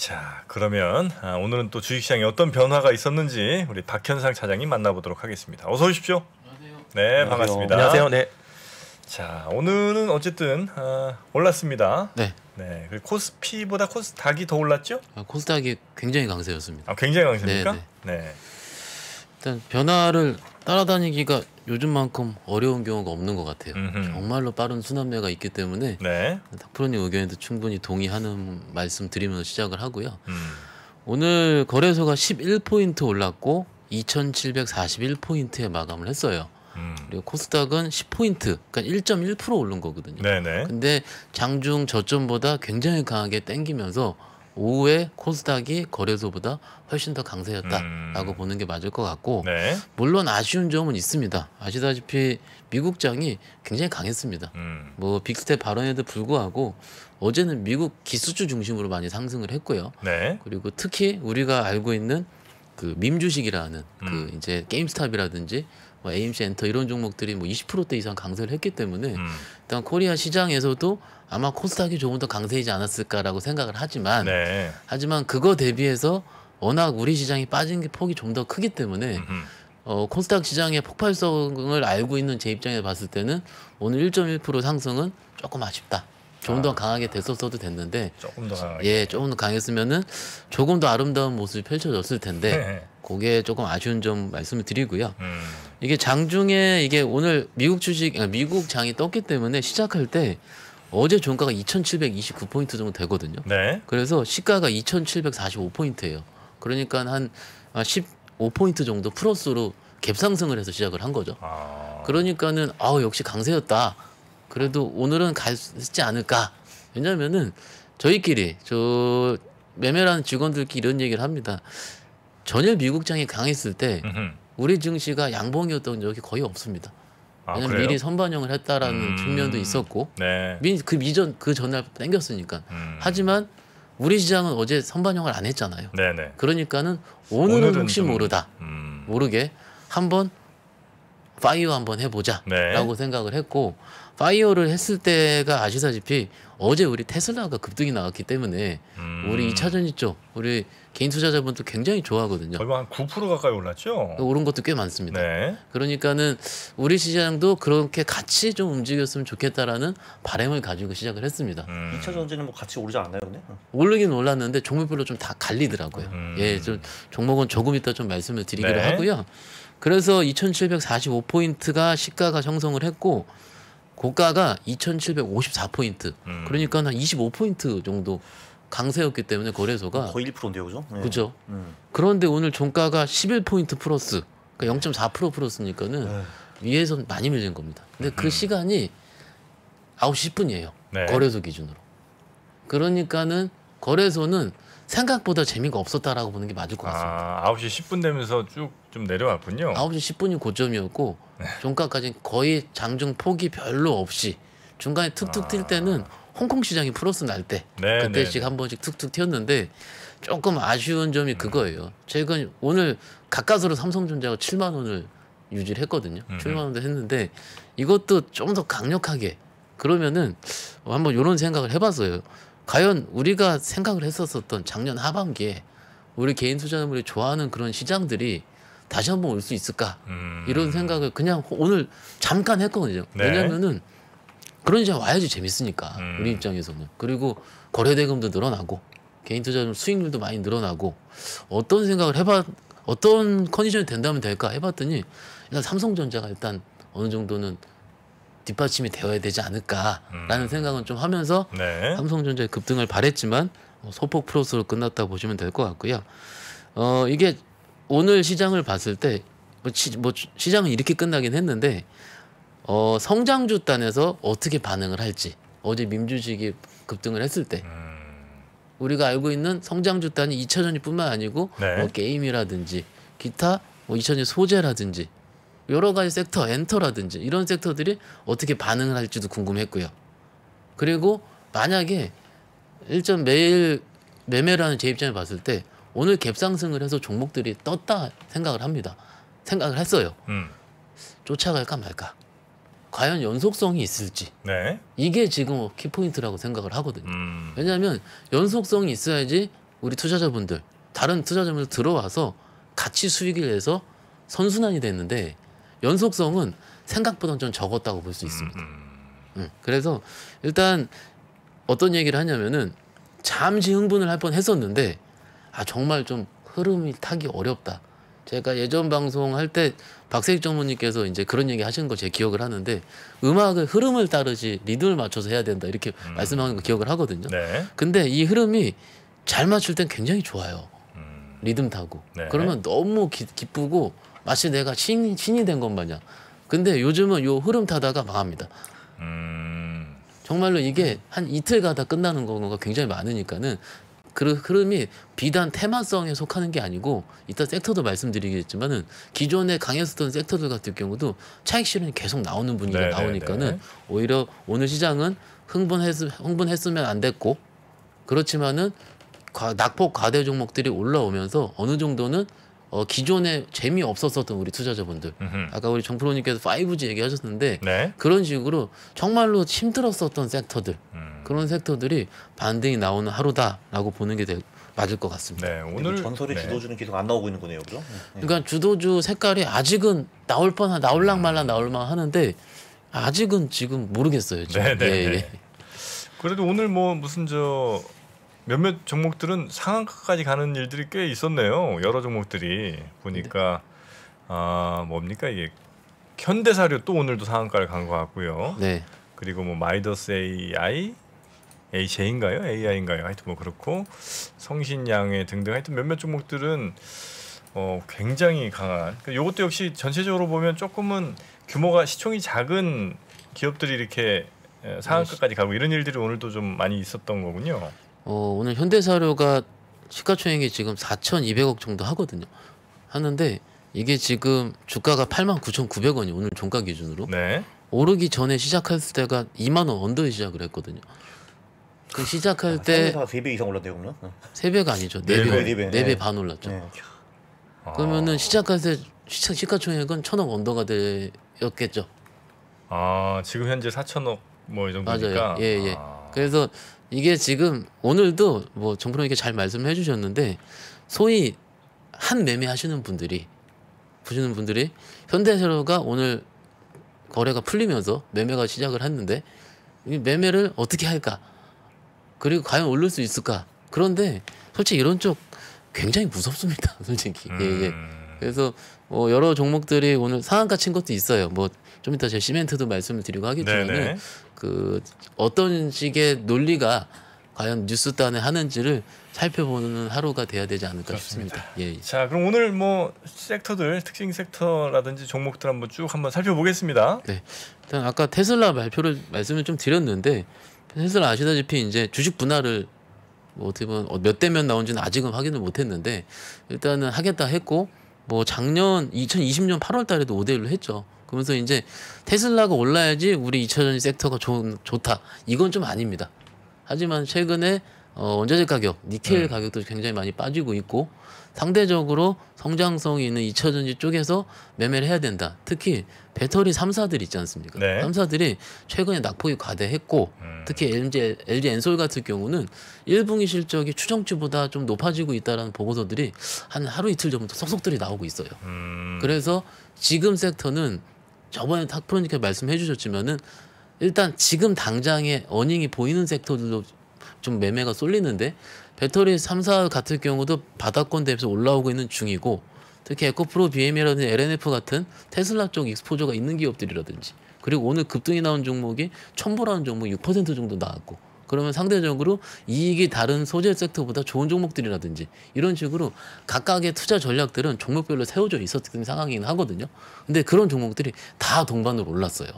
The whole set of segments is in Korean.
자, 그러면 아, 오늘은 또 주식시장에 어떤 변화가 있었는지 우리 박현상 차장님 만나보도록 하겠습니다. 어서 오십시오. 안녕하세요. 네, 안녕하세요. 반갑습니다. 안녕하세요. 네. 자, 오늘은 어쨌든 어, 올랐습니다. 네. 네. 코스피보다 코스닥이 더 올랐죠? 아, 코스닥이 굉장히 강세였습니다. 아, 굉장히 강세입니까? 네, 네. 네. 일단 변화를 따라다니기가 요즘만큼 어려운 경우가 없는 것 같아요. 음흠. 정말로 빠른 순환매가 있기 때문에 네. 탁프로님 의견에도 충분히 동의하는 말씀 드리면서 시작을 하고요. 음. 오늘 거래소가 11포인트 올랐고 2,741포인트에 마감을 했어요. 음. 그리고 코스닥은 10포인트, 그러니까 1.1% 오른 거거든요. 네네. 네. 근데 장중 저점보다 굉장히 강하게 땡기면서 오후에 코스닥이 거래소보다 훨씬 더 강세였다라고 음. 보는 게 맞을 것 같고 네. 물론 아쉬운 점은 있습니다. 아시다시피 미국장이 굉장히 강했습니다. 음. 뭐 빅스텝 발언에도 불구하고 어제는 미국 기수주 중심으로 많이 상승을 했고요. 네. 그리고 특히 우리가 알고 있는 그 밈주식이라는 그 음. 그 이제 게임스탑이라든지 뭐 AMC 엔터 이런 종목들이 뭐 20%대 이상 강세를 했기 때문에 음. 일단 코리아 시장에서도 아마 코스닥이 조금 더 강세이지 않았을까라고 생각을 하지만 네. 하지만 그거 대비해서 워낙 우리 시장이 빠진 게 폭이 좀 더 크기 때문에 어, 코스닥 시장의 폭발성을 알고 있는 제 입장에 봤을 때는 오늘 1.1% 상승은 조금 아쉽다. 조금 더 아. 강하게 됐었어도 됐는데 조금 더 강하게. 예 조금 더 강했으면은 조금 더 아름다운 모습이 펼쳐졌을 텐데 네. 그게 조금 아쉬운 점 말씀을 드리고요. 음. 이게 장중에 이게 오늘 미국 주식 아, 미국 장이 떴기 때문에 시작할 때 어제 종가가 2,729포인트 정도 되거든요. 네. 그래서 시가가 2,745포인트예요. 그러니까 한 15포인트 아, 정도 플러스로 갭상승을 해서 시작을 한 거죠. 아... 그러니까는 아 역시 강세였다. 그래도 오늘은 갈지 수있 않을까. 왜냐면은 저희끼리 저 매매라는 직원들끼리 이런 얘기를 합니다. 전일 미국장이 강했을 때 우리 증시가 양봉이었던 적이 거의 없습니다. 아, 왜 미리 선반영을 했다라는 음... 측면도 있었고 네. 미, 그이전그 전날 땡겼으니까 음... 하지만 우리 시장은 어제 선반영을 안 했잖아요. 네네. 네. 그러니까는 오늘은, 오늘은 혹시 좀... 모르다 음... 모르게 한번 파이어 한번 해보자라고 네. 생각을 했고 파이어를 했을 때가 아시다시피 어제 우리 테슬라가 급등이 나왔기 때문에 음. 우리 2차전지 쪽 우리 개인 투자자분도 굉장히 좋아하거든요. 거의 한 9% 가까이 올랐죠? 오른 것도 꽤 많습니다. 네. 그러니까는 우리 시장도 그렇게 같이 좀 움직였으면 좋겠다라는 바램을 가지고 시작을 했습니다. 음. 2차전지는 뭐 같이 오르지 않나요? 근데? 오르긴 올랐는데 종목별로 좀 다 갈리더라고요. 음. 예, 좀 종목은 조금 이따 좀 말씀을 드리기로 네. 하고요. 그래서 2745포인트가 시가가 형성을 했고 고가가 2,754포인트. 음. 그러니까 한 25포인트 정도 강세였기 때문에 거래소가 거의 1%인데요, 그죠? 네. 그죠. 음. 그런데 오늘 종가가 11포인트 플러스, 그러니까 0.4% 플러스니까는 에 네. 위에서 많이 밀린 겁니다. 근데 그 음. 시간이 9시 10분이에요. 네. 거래소 기준으로. 그러니까는 거래소는 생각보다 재미가 없었다라고 보는 게 맞을 것 아, 같습니다. 아, 9시 10분 되면서 쭉좀 내려왔군요. 9시 아, 10분이 고점이었고 네. 종가까지 거의 장중 폭이 별로 없이 중간에 툭툭 아... 튈 때는 홍콩 시장이 플러스 날때 네, 네, 그때씩 한 번씩 툭툭 튀었는데 조금 아쉬운 점이 음. 그거예요. 최근 오늘 가까스로 삼성전자가 7만 원을 유지를 했거든요. 음. 7만 음. 원도 했는데 이것도 좀 더 강력하게 그러면은 한번 이런 생각을 해봤어요. 과연 우리가 생각을 했었었던 작년 하반기에 우리 개인 투자자들이 좋아하는 그런 시장들이 다시 한번 올 수 있을까 음. 이런 생각을 그냥 오늘 잠깐 했거든요. 네. 왜냐면은 그런 이제 와야지 재밌으니까 음. 우리 입장에서는 그리고 거래 대금도 늘어나고 개인 투자 수익률도 많이 늘어나고 어떤 생각을 해봐 어떤 컨디션이 된다면 될까 해봤더니 일단 삼성전자가 일단 어느 정도는 뒷받침이 되어야 되지 않을까라는 음. 생각은 좀 하면서 네. 삼성전자의 급등을 바랬지만 뭐 소폭 플러스로 끝났다 고 보시면 될 것 같고요. 어 이게 오늘 시장을 봤을 때뭐 뭐 시장은 이렇게 끝나긴 했는데 어, 성장주 단에서 어떻게 반응을 할지 어제 민주주식이 급등을 했을 때 음. 우리가 알고 있는 성장주 단이 2차 전이뿐만 아니고 네. 뭐 게임이라든지 기타 뭐 2차 전지 소재라든지 여러 가지 섹터 엔터라든지 이런 섹터들이 어떻게 반응을 할지도 궁금했고요. 그리고 만약에 일전 매일 매매라는 제 입장에 봤을 때 오늘 갭상승을 해서 종목들이 떴다 생각을 합니다. 생각을 했어요. 음. 쫓아갈까 말까. 과연 연속성이 있을지. 네. 이게 지금 키포인트라고 생각을 하거든요. 음. 왜냐하면 연속성이 있어야지 우리 투자자분들, 다른 투자자분들 들어와서 같이 수익을 해서 선순환이 됐는데 연속성은 생각보다는 좀 적었다고 볼 수 있습니다. 음. 음. 예, 그래서 일단 어떤 얘기를 하냐면은 잠시 흥분을 할 뻔 했었는데 아 정말 좀 흐름이 타기 어렵다. 제가 예전 방송 할때 박세익 전무님께서 이제 그런 얘기 하시는 거제 기억을 하는데 음악의 흐름을 따르지 리듬을 맞춰서 해야 된다 이렇게 음. 말씀하는 거 기억을 하거든요. 네. 근데 이 흐름이 잘 맞출 땐 굉장히 좋아요. 음. 리듬 타고. 네. 그러면 너무 기, 쁘고 마치 내가 신, 신이 된 것 마냥. 근데 요즘은 요 흐름 타다가 망합니다. 음. 정말로 이게 한 이틀 가다 끝나는 경우가 굉장히 많으니까는 그 흐름이 비단 테마성에 속하는 게 아니고 이따 섹터도 말씀드리겠지만은 기존에 강했었던 섹터들 같은 경우도 차익 실현이 계속 나오는 분위기가 네네네. 네, 나오니까는 네. 오히려 오늘 시장은 흥분했 흥분했으면 안 됐고 그렇지만은 과, 낙폭 과대 종목들이 올라오면서 어느 정도는 어, 기존에 재미 없었었던 우리 투자자분들 음흠. 아까 우리 정프로님께서 5G 얘기하셨는데 네. 그런 식으로 정말로 힘들었었던 섹터들 음. 그런 섹터들이 반등이 나오는 하루다라고 보는 게 되, 맞을 것 같습니다. 네, 오늘 전설의 네. 주도주는 계속 안 나오고 있는 거네요, 그죠? 네. 그러니까 주도주 색깔이 아직은 나올 뻔한 나올랑 음. 말랑 나올만 하는데 아직은 지금 모르겠어요. 지금. 네, 네. 예, 네. 예. 그래도 오늘 뭐 무슨 저 몇몇 종목들은 상한가까지 가는 일들이 꽤 있었네요. 여러 종목들이 보니까 네. 아 뭡니까 이게 현대사료 또 오늘도 상한가를 간 것 같고요. 네. 그리고 뭐 마이더스 AI, AJ인가요? AI인가요? 하여튼 뭐 그렇고 성신양해 등등 하여튼 몇몇 종목들은 어 굉장히 강한. 그 그러니까 이것도 역시 전체적으로 보면 조금은 규모가 시총이 작은 기업들이 이렇게 상한가까지 가고 이런 일들이 오늘도 좀 많이 있었던 거군요. 어, 오늘 현대사료가 시가총액이 지금 4,200억 정도 하거든요. 하는데 이게 지금 주가가 89,900원이 오늘 종가 기준으로 네. 오르기 전에 시작할 때가 2만 원 언더에 시작을 했거든요. 그 시작할 아, 때 3배 이상 올랐대요, 그러면? 3배가 아니죠. 4배, 4배, 반 올랐죠. 네. 아. 그러면은 시작할 때 시차, 시가총액은 1 0 0 0억 언더가 되었겠죠. 아, 지금 현재 4천억 뭐 이 정도니까. 맞아요. 예, 예. 아. 그래서 이게 지금 오늘도 뭐정프로님게잘 말씀해 주셨는데 소위 한 매매 하시는 분들이 보시는 분들이 현대세로가 오늘 거래가 풀리면서 매매가 시작을 했는데 이 매매를 어떻게 할까 그리고 과연 오를 수 있을까 그런데 솔직히 이런 쪽 굉장히 무섭습니다 솔직히 음. 예, 예. 음. 그래서 뭐 여러 종목들이 오늘 상한가 친 것도 있어요 뭐좀 이따 제 시멘트도 말씀을 드리고 하겠지만 은그 어떤 식의 논리가 과연 뉴스단에 하는지를 살펴보는 하루가 돼야 되지 않을까 그렇습니다. 싶습니다. 예. 자, 그럼 오늘 뭐 섹터들 특징 섹터라든지 종목들 한번 쭉 한번 살펴보겠습니다. 네. 일단 아까 테슬라 발표를 말씀을 좀 드렸는데 테슬라 아시다시피 이제 주식 분할을 뭐 어떻게 보면 어 몇 대면 나온지는 아직은 확인을 못했는데 일단은 하겠다 했고 뭐 작년 2020년 8월 달에도 5대1로 했죠. 그러면서 이제 테슬라가 올라야지 우리 2차전지 섹터가 좋 좋다. 이건 좀 아닙니다. 하지만 최근에 어, 원자재 가격, 니켈 네. 가격도 굉장히 많이 빠지고 있고 상대적으로 성장성이 있는 2차전지 쪽에서 매매를 해야 된다. 특히 배터리 3사들 있지 않습니까? 네. 3사들이 최근에 낙폭이 과대했고 음. 특히 LG, LG 엔솔 같은 경우는 1분기 실적이 추정치보다 좀 높아지고 있다는 보고서들이 한 하루 이틀 전부터 속속들이 나오고 있어요. 음. 그래서 지금 섹터는 저번에 탁프로니까 말씀해 주셨지만은 일단 지금 당장에 어닝이 보이는 섹터들도 좀 매매가 쏠리는데 배터리 3, 4 같은 경우도 바닥권 대비해서 올라오고 있는 중이고 특히 에코프로 BM이라든지 LNF 같은 테슬라 쪽 익스포저가 있는 기업들이라든지 그리고 오늘 급등이 나온 종목이 첨보라는 종목 6% 정도 나왔고 그러면 상대적으로 이익이 다른 소재 섹터보다 좋은 종목들이라든지 이런 식으로 각각의 투자 전략들은 종목별로 세워져 있었던 상황이긴 하거든요. 근데 그런 종목들이 다 동반으로 올랐어요.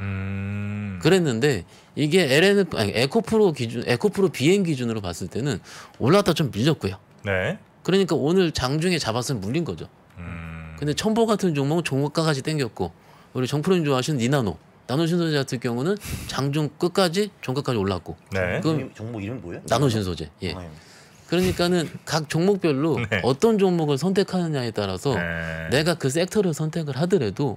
음... 그랬는데 이게 LN 아니, 에코프로 기준 에코프로 비행 기준으로 봤을 때는 올랐다 좀 밀렸고요. 네. 그러니까 오늘 장중에 잡았으면 물린 거죠. 음... 근데 첨보 같은 종목은 종목가까지 땡겼고 우리 정프로님 좋아하시는 니나노 나노신소재 같은 경우는 장중 끝까지 종가까지 올랐고 네. 그럼 종목 이름 뭐예요? 나노신소재. 예. 아, 예. 그러니까는 각 종목별로 네. 어떤 종목을 선택하느냐에 따라서 네. 내가 그 섹터를 선택을 하더라도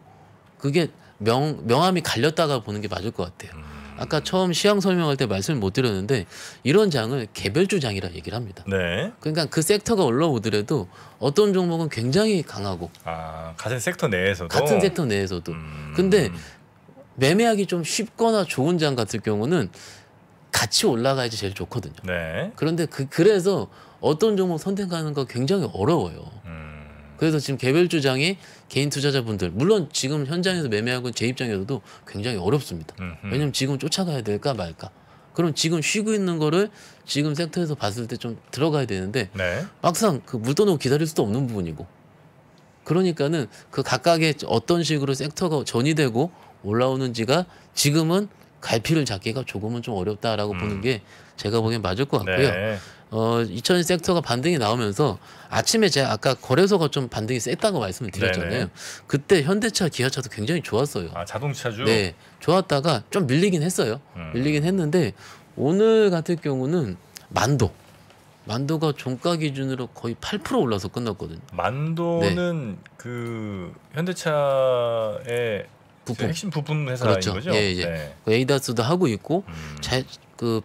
그게 명, 명암이 갈렸다가 보는 게 맞을 것 같아요. 음. 아까 처음 시황 설명할 때 말씀을 못 드렸는데 이런 장을 개별주 장이라 얘기를 합니다. 네. 그러니까 그 섹터가 올라오더라도 어떤 종목은 굉장히 강하고 아, 같은 섹터 내에서도 같은 섹터 내에서도 음. 근데 매매하기 좀 쉽거나 좋은 장 같은 경우는 같이 올라가야지 제일 좋거든요. 네. 그런데 그, 그래서 어떤 종목 선택하는 거 굉장히 어려워요. 음. 그래서 지금 개별 주장이 개인 투자자분들 물론 지금 현장에서 매매하고 제 입장에서도 굉장히 어렵습니다. 음흠. 왜냐면 하 지금 쫓아가야 될까 말까. 그럼 지금 쉬고 있는 거를 지금 섹터에서 봤을 때 좀 들어가야 되는데 네. 막상 그물 떠놓고 기다릴 수도 없는 부분이고 그러니까는 그 각각의 어떤 식으로 섹터가 전이되고 올라오는지가 지금은 갈피를 잡기가 조금은 좀 어렵다라고 음. 보는 게 제가 보기엔 맞을 것 같고요. 네. 어, 2000 섹터가 반등이 나오면서 아침에 제가 아까 거래소가 좀 반등이 셌다고 말씀을 드렸잖아요. 네네. 그때 현대차, 기아차도 굉장히 좋았어요. 아, 자동차주? 네. 좋았다가 좀 밀리긴 했어요. 음. 밀리긴 했는데 오늘 같은 경우는 만도. 만도가 종가 기준으로 거의 8% 올라서 끝났거든요. 만도는 네. 그 현대차의 부품 네, 핵심 부품 회사인 그렇죠. 거죠. 예, 예. 네. 그 에이다스도 하고 있고 음. 자, 그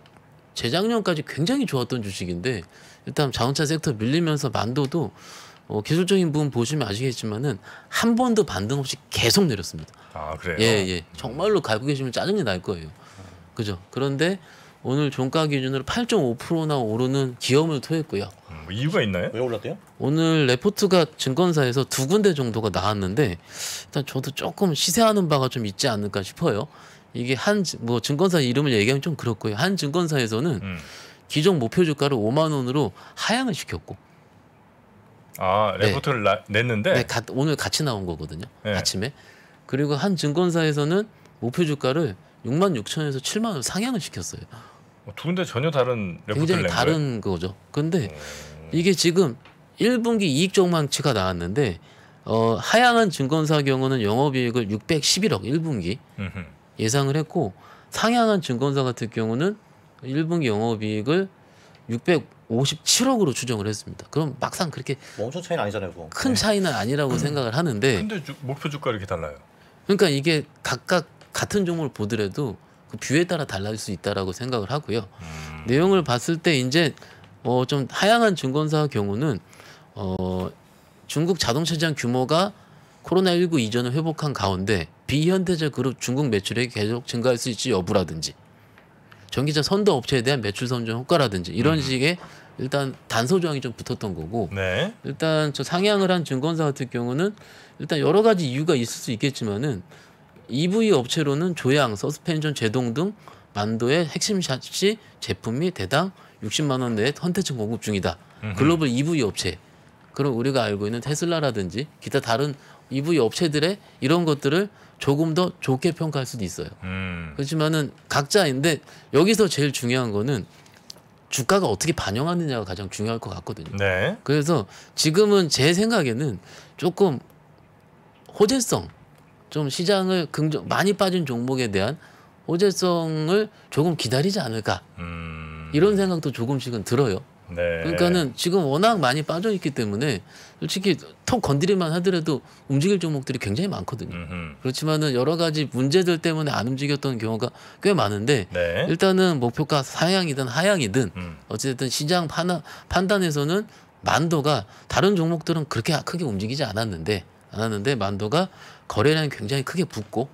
재작년까지 굉장히 좋았던 주식인데 일단 자동차 섹터 밀리면서 만도도 어, 기술적인 부분 보시면 아시겠지만은 한 번도 반등 없이 계속 내렸습니다. 아 그래요? 예 예. 정말로 갈고 계시면 짜증이 날 거예요. 그죠? 그런데 오늘 종가 기준으로 8.5%나 오르는 기염을 토했고요. 음, 뭐 이유가 있나요? 왜 올랐대요? 오늘 레포트가 증권사에서 두 군데 정도가 나왔는데 일단 저도 조금 시세하는 바가 좀 있지 않을까 싶어요. 이게 한 뭐 증권사 이름을 얘기하면 좀 그렇고요. 한 증권사에서는 음. 기존 목표 주가를 5만 원으로 하향을 시켰고 아 레포트를 네. 나, 냈는데 네, 가, 오늘 같이 나온 거거든요. 네. 아침에 그리고 한 증권사에서는 목표 주가를 6만 6천에서 7만 원 상향을 시켰어요. 어, 두 군데 전혀 다른 굉장히 다른 거죠. 근데 음... 이게 지금 1분기 이익 전망치가 나왔는데 어, 하향한 증권사 경우는 영업이익을 611억 1분기 음흠. 예상을 했고 상향한 증권사 같은 경우는 1분기 영업이익을 657억으로 추정을 했습니다. 그럼 막상 그렇게 뭐 엄청 차이는 아니잖아요. 그건. 큰 차이는 아니라고 음. 생각을 하는데 근데 주, 목표 주가 이렇게 달라요. 그러니까 이게 각각 같은 종목을 보더라도 그 뷰에 따라 달라질 수 있다라고 생각을 하고요. 음. 내용을 봤을 때 이제 어좀 하향한 증권사 경우는 어 중국 자동차 시장 규모가 코로나19 이전을 회복한 가운데 비현대차 그룹 중국 매출액이 계속 증가할 수 있지 여부라든지 전기차 선도 업체에 대한 매출 선정 효과라든지 이런 음. 식의 일단 단서 조항이 좀 붙었던 거고 네. 일단 저 상향을 한 증권사 같은 경우는 일단 여러 가지 이유가 있을 수 있겠지만은 EV 업체로는 조향, 서스펜션, 제동 등 만도의 핵심 샷시 제품이 대당 60만 원 내에 선택층 공급 중이다. 글로벌 EV 업체. 그럼 우리가 알고 있는 테슬라라든지 기타 다른 EV 업체들의 이런 것들을 조금 더 좋게 평가할 수도 있어요. 음. 그렇지만은 각자인데 여기서 제일 중요한 거는 주가가 어떻게 반영하느냐가 가장 중요할 것 같거든요. 네. 그래서 지금은 제 생각에는 조금 호재성 좀 시장을 긍정 많이 빠진 종목에 대한 호재성을 조금 기다리지 않을까 음... 이런 생각도 조금씩은 들어요. 네. 그러니까는 지금 워낙 많이 빠져 있기 때문에 솔직히 턱 건드리만 하더라도 움직일 종목들이 굉장히 많거든요. 음흠. 그렇지만은 여러 가지 문제들 때문에 안 움직였던 경우가 꽤 많은데 네. 일단은 목표가 상향이든 하향이든 음. 어쨌든 시장 판, 판단에서는 만도가 다른 종목들은 그렇게 크게 움직이지 않았는데 않았는데 만도가 거래량이 굉장히 크게 붙고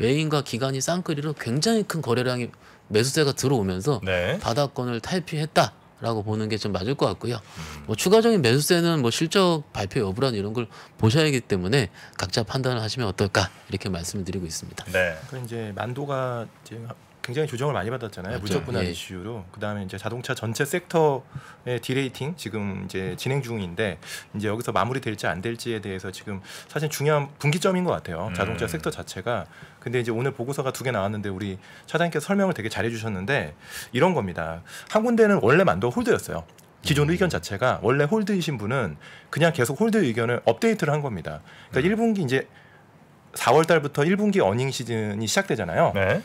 외인과 기관이 쌍끌이로 굉장히 큰 거래량이 매수세가 들어오면서 네. 바닥권을 탈피했다. 라고 보는 게 좀 맞을 것 같고요. 음. 뭐 추가적인 매수세는 뭐 실적 발표 여부란 이런 걸 보셔야 하기 때문에 각자 판단을 하시면 어떨까 이렇게 말씀을 드리고 있습니다. 네. 그 이제 만도가 이제 굉장히 조정을 많이 받았잖아요. 맞죠. 무적 분할 예. 이슈로. 그다음에 이제 자동차 전체 섹터의 디레이팅 지금 이제 진행 중인데 이제 여기서 마무리될지 안 될지에 대해서 지금 사실 중요한 분기점인 것 같아요. 음. 자동차 음. 섹터 자체가. 근데 이제 오늘 보고서가 두 개 나왔는데 우리 차장님께서 설명을 되게 잘해 주셨는데 이런 겁니다. 한 군데는 원래 만도 홀드였어요. 기존 음. 의견 자체가 원래 홀드이신 분은 그냥 계속 홀드 의견을 업데이트를 한 겁니다. 그러니까 음. 1분기 이제 4월 달부터 1분기 어닝 시즌이 시작되잖아요. 네.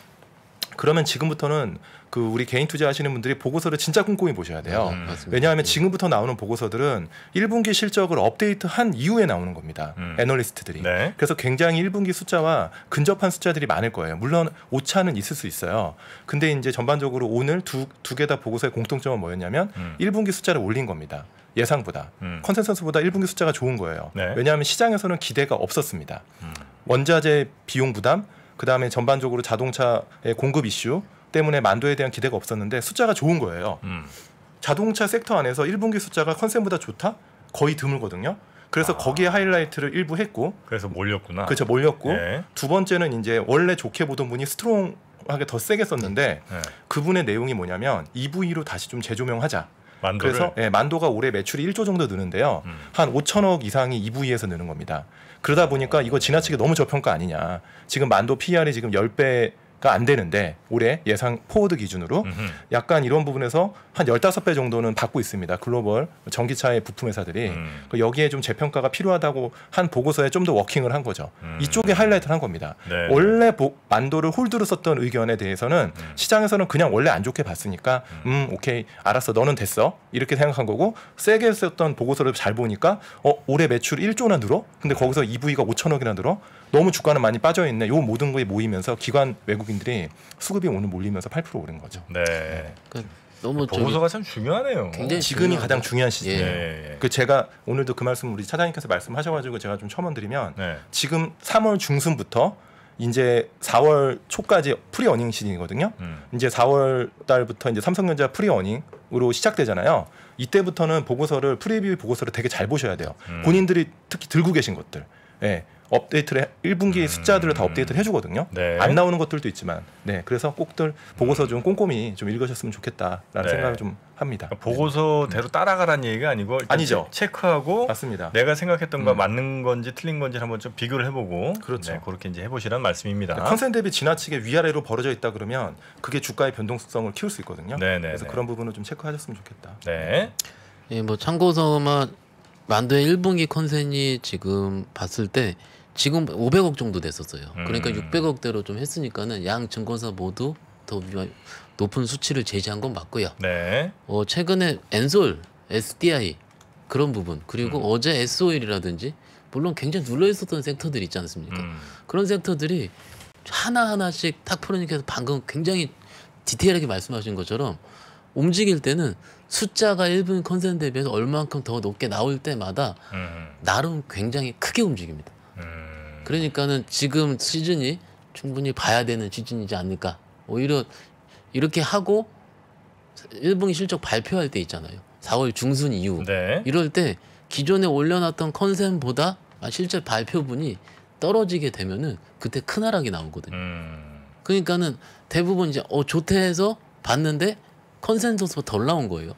그러면 지금부터는 그 우리 개인 투자하시는 분들이 보고서를 진짜 꼼꼼히 보셔야 돼요. 음, 왜냐하면 예. 지금부터 나오는 보고서들은 1분기 실적을 업데이트한 이후에 나오는 겁니다. 음. 애널리스트들이. 네. 그래서 굉장히 1분기 숫자와 근접한 숫자들이 많을 거예요. 물론 오차는 있을 수 있어요. 근데 이제 전반적으로 오늘 두 두 개 다 보고서의 공통점은 뭐였냐면 음. 1분기 숫자를 올린 겁니다. 예상보다 음. 컨센서스보다 1분기 숫자가 좋은 거예요. 네. 왜냐하면 시장에서는 기대가 없었습니다. 음. 원자재 비용 부담 그다음에 전반적으로 자동차의 공급 이슈 때문에 만도에 대한 기대가 없었는데 숫자가 좋은 거예요. 음. 자동차 섹터 안에서 1분기 숫자가 컨셉보다 좋다? 거의 드물거든요. 그래서 아. 거기에 하이라이트를 일부 했고 그래서 몰렸구나. 그렇죠. 몰렸고 네. 두 번째는 이제 원래 좋게 보던 분이 스트롱하게 더 세게 썼는데 네. 그분의 내용이 뭐냐면 EV로 다시 좀 재조명하자. 만도를? 그래서 예, 만도가 올해 매출이 1조 정도 느는데요. 음. 한 5천억 이상이 EV에서 느는 겁니다. 그러다 보니까 이거 지나치게 너무 저평가 아니냐. 지금 만도 PR이 지금 10배 안 되는데 올해 예상 포워드 기준으로 음흠. 약간 이런 부분에서 한 열다섯 배 정도는 받고 있습니다. 글로벌 전기차의 부품 회사들이 음. 그 여기에 좀 재평가가 필요하다고 한 보고서에 좀 더 워킹을 한 거죠. 음. 이쪽에 하이라이트를 한 겁니다. 네. 원래 보, 만도를 홀드로 썼던 의견에 대해서는 음. 시장에서는 그냥 원래 안 좋게 봤으니까 음, 음 오케이 알았어 너는 됐어 이렇게 생각한 거고 세게 썼던 보고서를 잘 보니까 어 올해 매출 일조나 늘어 근데 거기서 EV가 오천억이나 늘어 너무 주가는 많이 빠져 있네. 요 모든 거에 모이면서 기관 외국인들이 수급이 오늘 몰리면서 8% 오른 거죠. 네. 그 너무 보고서가 참 중요하네요. 굉장히 어, 지금이 가장 중요한 시즌. 이에요그 예, 예, 예. 제가 오늘도 그 말씀 우리 차장님께서 말씀하셔가지고 제가 좀 첨언드리면 네. 지금 3월 중순부터 이제 4월 초까지 프리어닝 시즌이거든요. 음. 이제 4월 달부터 이제 삼성전자 프리어닝으로 시작되잖아요. 이때부터는 보고서를 프리뷰 보고서를 되게 잘 보셔야 돼요. 음. 본인들이 특히 들고 계신 것들. 예. 업데이트를 해, 1분기의 음. 숫자들을 다 업데이트를 해주거든요. 네. 안 나오는 것들도 있지만, 네 그래서 꼭들 보고서 좀 꼼꼼히 좀 읽으셨으면 좋겠다라는 네. 생각을 좀 합니다. 그러니까 보고서대로 네. 따라가라는 얘기가 아니고 아니죠. 체크하고 맞습니다. 내가 생각했던 거 음. 맞는 건지 틀린 건지 한번 좀 비교를 해보고 그렇죠. 네, 그렇게 이제 해보시라는 말씀입니다. 네, 컨센 대비 지나치게 위아래로 벌어져 있다 그러면 그게 주가의 변동성을 키울 수 있거든요. 그래서 그런 부분을 좀 체크하셨으면 좋겠다. 네. 예, 뭐 참고서만 만도의 1분기 컨센이 지금 봤을 때 지금 500억 정도 됐었어요. 그러니까 음. 600억대로 좀 했으니까는 양 증권사 모두 더 높은 수치를 제시한 건 맞고요. 네. 어, 최근에 엔솔, SDI 그런 부분 그리고 음. 어제 SOIL이라든지 물론 굉장히 눌러 있었던 섹터들 있지 않습니까? 음. 그런 섹터들이 하나 하나씩 탁 프로님께서 방금 굉장히 디테일하게 말씀하신 것처럼 움직일 때는 숫자가 1분 컨센 트 대비해서 얼만큼 더 높게 나올 때마다 음. 나름 굉장히 크게 움직입니다. 음. 그러니까는 지금 시즌이 충분히 봐야 되는 시즌이지 않을까. 오히려 이렇게 하고 1분본 실적 발표할 때 있잖아요. 4월 중순 이후 네. 이럴 때 기존에 올려놨던 컨셉보다 아, 실제 발표분이 떨어지게 되면은 그때 큰 하락이 나오거든요. 음. 그러니까는 대부분 이제 어조퇴 해서 봤는데 컨센서스가 덜 나온 거예요.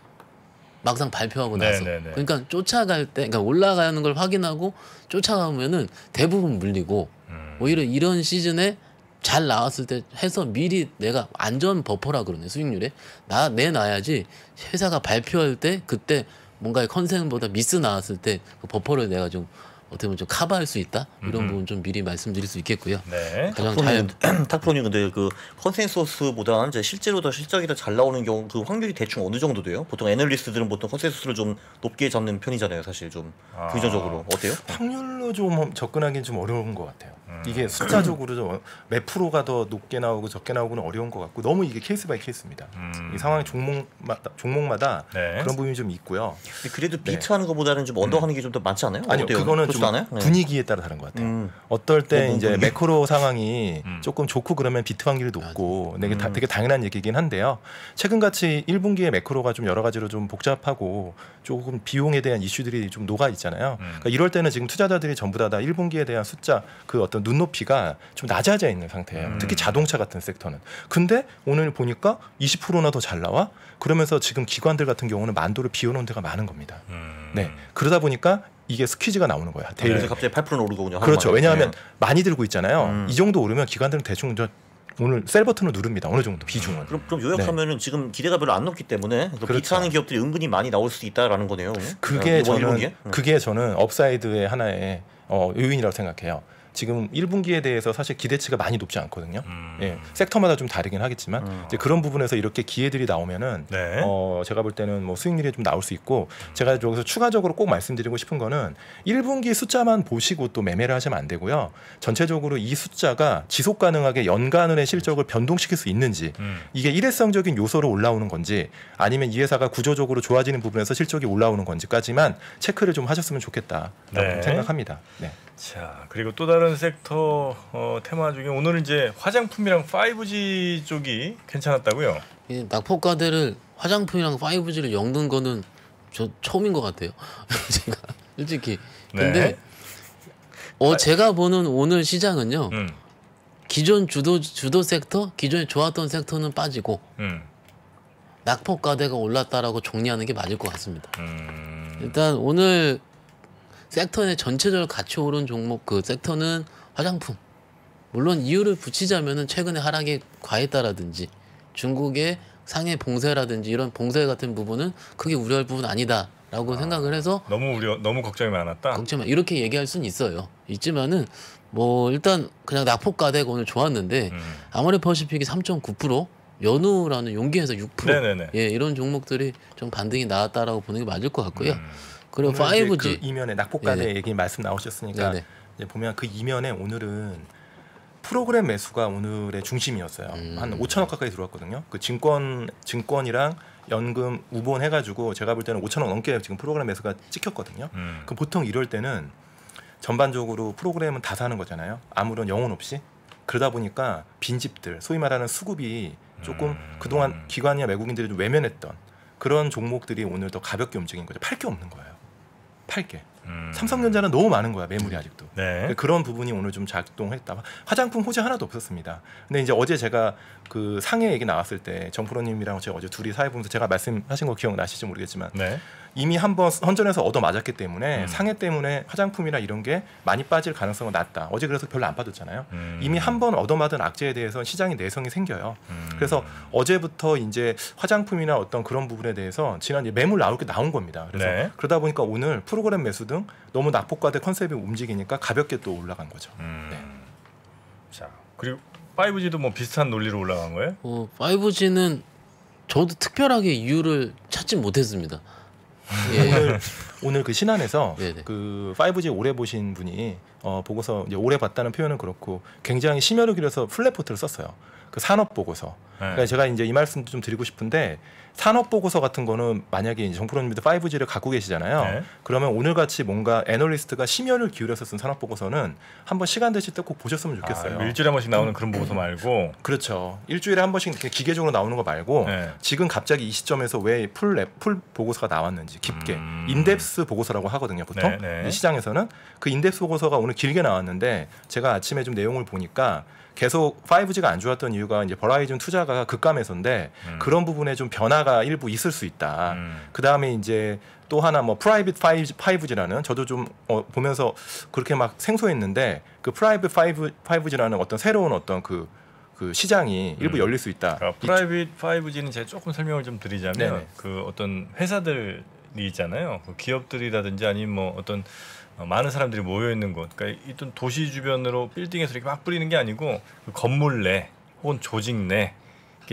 막상 발표하고 나서 네네네. 그러니까 쫓아갈 때 그러니까 올라가는 걸 확인하고 쫓아가면은 대부분 물리고 음. 오히려 이런 시즌에 잘 나왔을 때 해서 미리 내가 안전 버퍼라 그러네 수익률에 나 내놔야지 회사가 발표할 때 그때 뭔가 컨셉보다 미스 나왔을 때 그 버퍼를 내가 좀 어떻게 보면 좀 커버할 수 있다 이런 부분 좀 미리 말씀드릴 수 있겠고요. 네. 가장 탁프로님 근데 그컨센서스보다 이제 실제로 더 실적이 더 잘 나오는 경우 그 확률이 대충 어느 정도 돼요? 보통 애널리스트들은 보통 컨센서스를 좀 높게 잡는 편이잖아요, 사실 좀 아. 긍정적으로 어때요? 확률로 좀 접근하기는 좀 어려운 것 같아요. 음. 이게 숫자적으로 어, 몇 프로가 더 높게 나오고 적게 나오고는 어려운 것 같고 너무 이게 케이스 바이 케이스입니다. 음. 이 상황이 종목마다 종목마다 네. 그런 부분이 좀 있고요. 그래도 네. 비트하는 것보다는 좀 언더하는 음. 게좀 더 많지 않아요? 아니요, 어때요? 그거는 좀 않아요? 네. 분위기에 따라 다른 것 같아요. 음. 어떨 때 음. 이제 매크로 상황이 음. 조금 좋고 그러면 비트 환률이 높고 되게, 되게 당연한 얘기긴 한데요. 최근 같이 1분기에 매크로가 좀 여러 가지로 좀 복잡하고 조금 비용에 대한 이슈들이 좀 녹아 있잖아요. 그러니까 이럴 때는 지금 투자자들이 전부 다 다 1분기에 대한 숫자 그 어떤 눈높이가 좀 낮아져 있는 상태예요. 음. 특히 자동차 같은 섹터는. 근데 오늘 보니까 20%나 더 잘 나와. 그러면서 지금 기관들 같은 경우는 만도를 비워놓은 데가 많은 겁니다. 음. 네. 그러다 보니까 이게 스퀴즈가 나오는 거야. 아, 대일 네. 갑자기 8% 오르더군요. 그렇죠. 왜냐하면 네. 많이 들고 있잖아요. 음. 이 정도 오르면 기관들은 대충 저 오늘 셀 버튼을 누릅니다. 어느 정도 비중은. 그럼, 그럼 요약하면은 네. 지금 기대가 별로 안 높기 때문에 그 그렇죠. 비트하는 기업들이 은근히 많이 나올 수 있다라는 거네요. 그게 어, 네, 저는 그게 저는 업사이드의 하나의 어, 요인이라고 생각해요. 지금 1분기에 대해서 사실 기대치가 많이 높지 않거든요. 음. 예, 섹터마다 좀 다르긴 하겠지만 음. 이제 그런 부분에서 이렇게 기회들이 나오면은 네. 어, 제가 볼 때는 뭐 수익률이 좀 나올 수 있고 제가 여기서 추가적으로 꼭 말씀드리고 싶은 거는 1분기 숫자만 보시고 또 매매를 하시면 안 되고요. 전체적으로 이 숫자가 지속 가능하게 연간의 실적을 변동시킬 수 있는지 음. 이게 일회성적인 요소로 올라오는 건지 아니면 이 회사가 구조적으로 좋아지는 부분에서 실적이 올라오는 건지까지만 체크를 좀 하셨으면 좋겠다라고 네. 생각합니다. 네. 자 그리고 또 다른 다른 섹터 어, 테마 중에 오늘은 이제 화장품이랑 5G 쪽이 괜찮았다고요? 이 낙폭가대를 화장품이랑 5G를 엮는 거는 저 처음인 것 같아요. 제가 솔직히. 네. 근데 네. 어 제가 보는 오늘 시장은요. 음. 기존 주도 주도 섹터, 기존에 좋았던 섹터는 빠지고 음. 낙폭가대가 올랐다라고 정리하는 게 맞을 것 같습니다. 음. 일단 오늘 섹터 내 전체적으로 같이 오른 종목 그 섹터는 화장품. 물론 이유를 붙이자면은 최근에 하락의 과했다라든지 중국의 상해 봉쇄라든지 이런 봉쇄 같은 부분은 크게 우려할 부분 아니다라고 아, 생각을 해서 너무 우려 너무 걱정이 많았다. 걱정 이렇게 얘기할 수는 있어요. 있지만은 뭐 일단 그냥 낙폭가대 오늘 좋았는데 음. 아모레 퍼시픽이 3.9% 연우라는 용기에서 6%예 이런 종목들이 좀 반등이 나왔다라고 보는 게 맞을 것 같고요. 음. 그럼 5G. 그 이면에 낙폭간의 얘기 말씀 나오셨으니까 이제 보면 그 이면에 오늘은 프로그램 매수가 오늘의 중심이었어요. 음. 한 5천억 가까이 들어왔거든요. 그 증권 증권이랑 연금 우본 해가지고 제가 볼 때는 5천억 넘게 지금 프로그램 매수가 찍혔거든요. 음. 그 보통 이럴 때는 전반적으로 프로그램은 다 사는 거잖아요. 아무런 영혼 없이 그러다 보니까 빈집들 소위 말하는 수급이 조금 음. 그동안 기관이나 외국인들이 좀 외면했던 그런 종목들이 오늘 더 가볍게 움직인 거죠. 팔 게 없는 거예요. 팔게. 음. 삼성전자는 너무 많은 거야 매물이 아직도. 네. 그런 부분이 오늘 좀 작동했다. 화장품 호재 하나도 없었습니다. 근데 이제 어제 제가 그 상해 얘기 나왔을 때 정프로님이랑 제가 어제 둘이 사회 보면서 제가 말씀하신 거 기억나실지 모르겠지만 네. 이미 한 번 선전에서 얻어 맞았기 때문에 음. 상해 때문에 화장품이나 이런 게 많이 빠질 가능성은 낮다. 어제 그래서 별로 안 빠졌잖아요. 음. 이미 한 번 얻어맞은 악재에 대해서 시장이 내성이 생겨요. 음. 그래서 어제부터 이제 화장품이나 어떤 그런 부분에 대해서 지난 매물 나올 게 나온 겁니다. 그래서 네. 그러다 보니까 오늘 프로그램 매수 등 너무 낙폭과대 컨셉이 움직이니까 가볍게 또 올라간 거죠. 음. 네. 자 그리고 5G도 뭐 비슷한 논리로 올라간 거예요? 어, 5G는 저도 특별하게 이유를 찾지 못했습니다. 예. 오늘 오늘 그 신안에서 네네. 네. 그 5G 오래 보신 분이 어, 보고서 이제 오래 봤다는 표현은 그렇고 굉장히 심혈을 기려서 플랫포트를 썼어요. 그 산업 보고서. 네. 그러니까 제가 이제 이 말씀도 좀 드리고 싶은데 산업 보고서 같은 거는 만약에 이제 정프로님도 5G를 갖고 계시잖아요. 네. 그러면 오늘 같이 뭔가 애널리스트가 심혈을 기울여서 쓴 산업 보고서는 한번 시간 되실 때 꼭 보셨으면 좋겠어요. 아, 네. 일주일에 한 번씩 나오는 음, 그런 보고서 말고 그렇죠. 일주일에 한 번씩 기계적으로 나오는 거 말고 네. 지금 갑자기 이 시점에서 왜풀 풀 보고서가 나왔는지 깊게 음. 인덱스 보고서라고 하거든요. 보통 네, 네. 시장에서는 그 인덱스 보고서가 오늘 길게 나왔는데 제가 아침에 좀 내용을 보니까 계속 5G가 안 좋았던 이유가 이제 버라이즌 투자가 극감해서인데 음. 그런 부분에 좀 변화가 일부 있을 수 있다. 음. 그 다음에 이제 또 하나 뭐 프라이빗 5G라는 저도 좀 어, 보면서 그렇게 막 생소했는데 그 프라이빗 5G라는 어떤 새로운 어떤 그그 그 시장이 일부 음. 열릴 수 있다. 그러니까 프라이빗 5G는 제가 조금 설명을 좀 드리자면 네네. 그 어떤 회사들이 있잖아요. 그 기업들이라든지 아니면 뭐 어떤 어, 많은 사람들이 모여 있는 곳, 그러니까 일단 도시 주변으로 빌딩에서 이렇게 막 뿌리는 게 아니고 그 건물 내 혹은 조직 내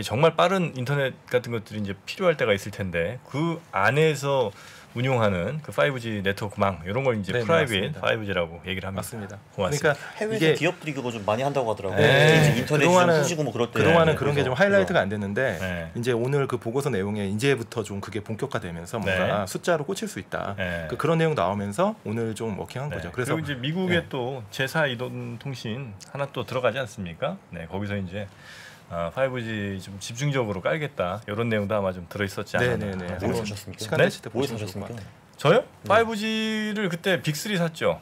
정말 빠른 인터넷 같은 것들이 이제 필요할 때가 있을 텐데 그 안에서 운용하는 그 5G 네트워크망 이런 걸 이제 네, 네 프라이빗 맞습니다. 5G라고 얘기를 합니다. 맞습니다. 고맙습니다. 그러니까 해외에서 기업들이 그거 좀 많이 한다고 하더라고요. 네. 인터넷 그동안은, 뭐 그럴 때 그동안은 네, 그런 게 좀 하이라이트가 안 됐는데 네. 이제 오늘 그 보고서 내용에 이제부터 좀 그게 본격화되면서 네. 뭔가 숫자로 꽂힐 수 있다. 그 그런 내용 나오면서 오늘 좀 워킹한 거죠. 그래서 이제 미국의 또 제사 이동 통신 하나 또 들어가지 않습니까? 네, 거기서 이제 아, 5G 좀 집중적으로 깔겠다 이런 내용도 아마 좀 들어있었지 않나. 네네네. 네. 뭐 네. 사셨습니까? 시간 되실 네? 때뭐 사셨습니까? 저요? 네. 5G를 그때 빅3 샀죠.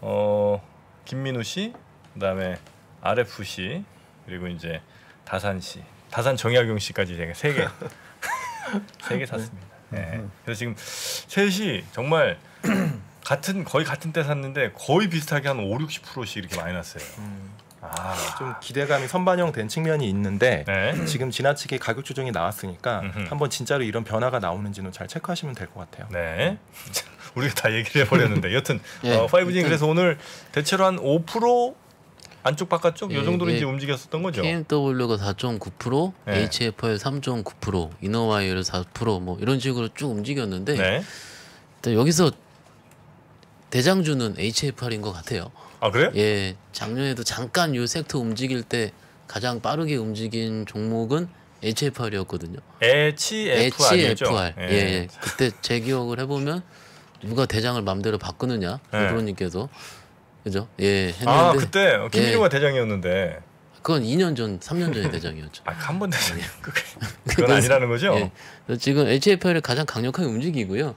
어 김민우 씨, 그다음에 RF 씨, 그리고 이제 다산 씨, 다산 정약용 씨까지 제가 세 개, 세 개 샀습니다. 네. 그래서 지금 셋이 정말 같은 거의 같은 때 샀는데 거의 비슷하게 한 5, 60%씩 이렇게 많이 났어요. 음. 아. 좀 기대감이 선반영된 측면이 있는데 네. 지금 지나치게 가격 조정이 나왔으니까 음흠. 한번 진짜로 이런 변화가 나오는지는 잘 체크하시면 될 것 같아요. 네. 우리가 다 얘기를 해버렸는데 여튼 예, 어, 5G 그래서 오늘 대체로 한 5% 안쪽 바깥쪽 예, 요 정도로 예, 이제 움직였었던 거죠. KMW가 4.9%, 예. HFL 3.9%, 이너와이어 4%뭐 이런 식으로 쭉 움직였는데 네. 여기서 대장주는 HFR인 것 같아요. 아 그래요? 예, 작년에도 잠깐 요 섹터 움직일 때 가장 빠르게 움직인 종목은 HFR이었거든요. HFR HFR. 예. 예. 예. 그때 제 기억을 해보면 누가 대장을 맘대로 바꾸느냐 대표님께서 예. 그죠? 예. 아, 했는데 아 그때 김민호가 예. 대장이었는데. 그건 2년 전, 3년 전에 대장이었죠. 아, 그 한번 대장이요. 그건 아니라는 거죠. 예. 지금 HFR이 가장 강력하게 움직이고요.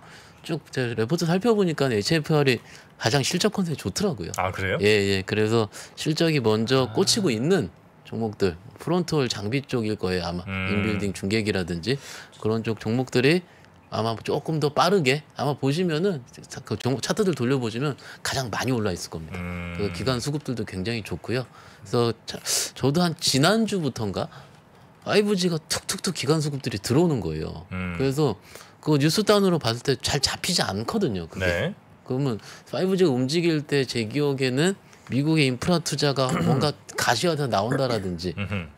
쭉제 레포트 살펴보니까 HFR이 가장 실적 컨셉이 좋더라고요. 아 그래요? 예예. 예. 그래서 실적이 먼저 아. 꽂히고 있는 종목들 프론트홀 장비 쪽일 거예요 아마 음. 인빌딩 중계기라든지 그런 쪽 종목들이 아마 조금 더 빠르게 아마 보시면은 그 종, 목 차트들 돌려보시면 가장 많이 올라 있을 겁니다. 음. 그 기간 수급들도 굉장히 좋고요. 그래서 자, 저도 한 지난주부터인가 5G가 툭툭툭 기간 수급들이 들어오는 거예요. 음. 그래서 그 뉴스단으로 봤을 때 잘 잡히지 않거든요. 그게. 네. 그러면 5G 움직일 때 제 기억에는 미국의 인프라 투자가 뭔가 가시화돼 나온다라든지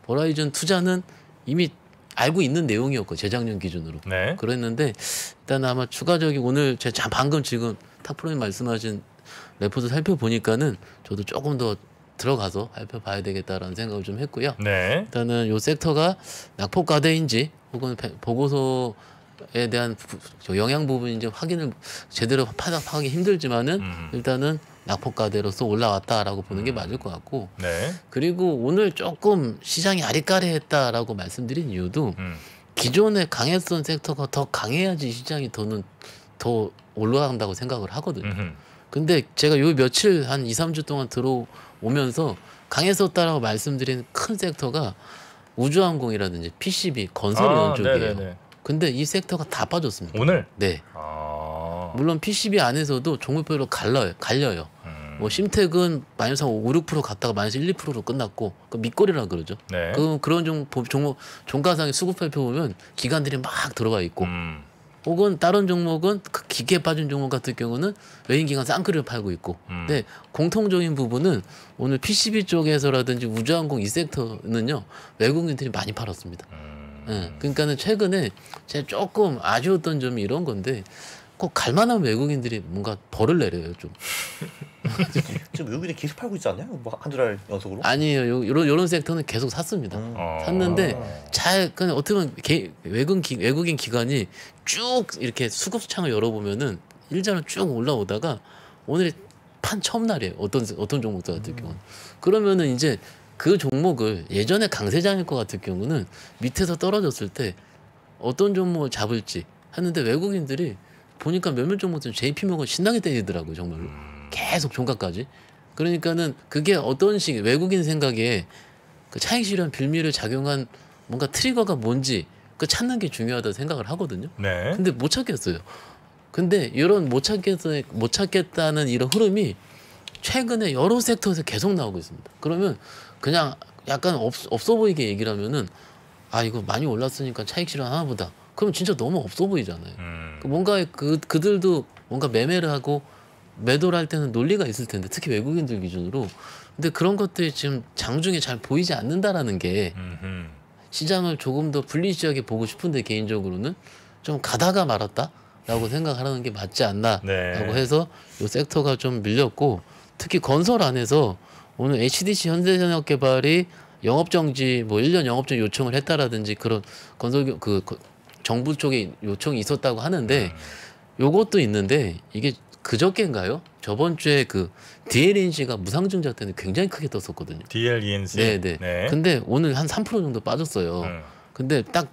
버라이즌 투자는 이미 알고 있는 내용이었고 재작년 기준으로 네. 그랬는데 일단 아마 추가적인 오늘 제가 방금 지금 탁프로님 말씀하신 레포트 살펴보니까는 저도 조금 더 들어가서 살펴봐야 되겠다라는 생각을 좀 했고요. 네. 일단은 요 섹터가 낙폭과대인지 혹은 보고서 에 대한 영향 부분 이제 확인을 제대로 파악하기 힘들지만은 음. 일단은 낙폭가대로서 올라왔다라고 보는 음. 게 맞을 것 같고 네. 그리고 오늘 조금 시장이 아리까리했다라고 말씀드린 이유도 음. 기존의 강했던 섹터가 더 강해야지 시장이 더는 더 올라간다고 생각을 하거든요. 음흠. 근데 제가 요 며칠 한 2, 3주 동안 들어오면서 강했었다라고 말씀드린 큰 섹터가 우주항공이라든지 PCB 건설 이런 아, 쪽이에요. 네네네. 근데 이 섹터가 다 빠졌습니다. 오늘? 네. 아... 물론 PCB 안에서도 종목별로 갈라요, 갈려요. 음... 뭐 심택은 마이너스 5, 6% 갔다가 마이너스 1, 2%로 끝났고 그 밑거리라 그러죠. 네. 그 그런 종, 종목 종가상의 수급 살펴 보면 기관들이 막 들어가 있고 음... 혹은 다른 종목은 그 기계 빠진 종목 같은 경우는 외인 기관 쌍끌이를 팔고 있고 음. 근데 공통적인 부분은 오늘 PCB 쪽에서라든지 우주항공 이 섹터는요 외국인들이 많이 팔았습니다. 음. 예, 음. 그러니까는 최근에 제가 조금 아쉬웠던 점이 이런 건데 꼭 갈만한 외국인들이 뭔가 벌을 내려요 좀. 지금 외국인이 계속 팔고 있지 않요뭐 한두 달 연속으로? 아니에요. 요, 요런 요런 섹터는 계속 샀습니다. 음. 아. 샀는데 잘 그냥 어떻게 보면 개, 외국인 기, 외국인 기관이 쭉 이렇게 수급창을 열어보면은 일자로 쭉 올라오다가 오늘이 판 처음 날이에요. 어떤 어떤 종목들 같은 음. 경우. 는 그러면은 이제 그 종목을 예전에 강세장일 것 같은 경우는 밑에서 떨어졌을 때 어떤 종목을 잡을지 하는데 외국인들이 보니까 몇몇 종목들은 JP모건 신나게 때리더라고요 정말로 음. 계속 종가까지 그러니까는 그게 어떤 식 외국인 생각에 그 차익 실현 빌미를 작용한 뭔가 트리거가 뭔지 그 찾는 게 중요하다고 생각을 하거든요 네. 근데 못 찾겠어요 근데 이런 못 찾겠 못 찾겠다는 이런 흐름이 최근에 여러 섹터에서 계속 나오고 있습니다. 그러면 그냥 약간 없, 없어 보이게 얘기를 하면은 아 이거 많이 올랐으니까 차익 실현 하나보다. 그럼 진짜 너무 없어 보이잖아요. 음. 그 뭔가 그 그들도 뭔가 매매를 하고 매도를 할 때는 논리가 있을 텐데 특히 외국인들 기준으로 근데 그런 것들이 지금 장중에 잘 보이지 않는다라는 게 음흠. 시장을 조금 더 분리시하게 보고 싶은데 개인적으로는 좀 가다가 말았다라고 생각하는 게 맞지 않나라고 네. 해서 이 섹터가 좀 밀렸고 특히 건설 안에서 오늘 HDC 현대산업개발이 영업정지 뭐 1년 영업정지 요청을 했다라든지 그런 건설 그, 그 정부 쪽에 요청이 있었다고 하는데 음. 요것도 있는데 이게 그저께인가요? 저번 주에 그 DLNC가 e 무상증자 때는 굉장히 크게 떴었거든요. DLNC. E 네네. 네. 근데 오늘 한 3% 정도 빠졌어요. 음. 근데 딱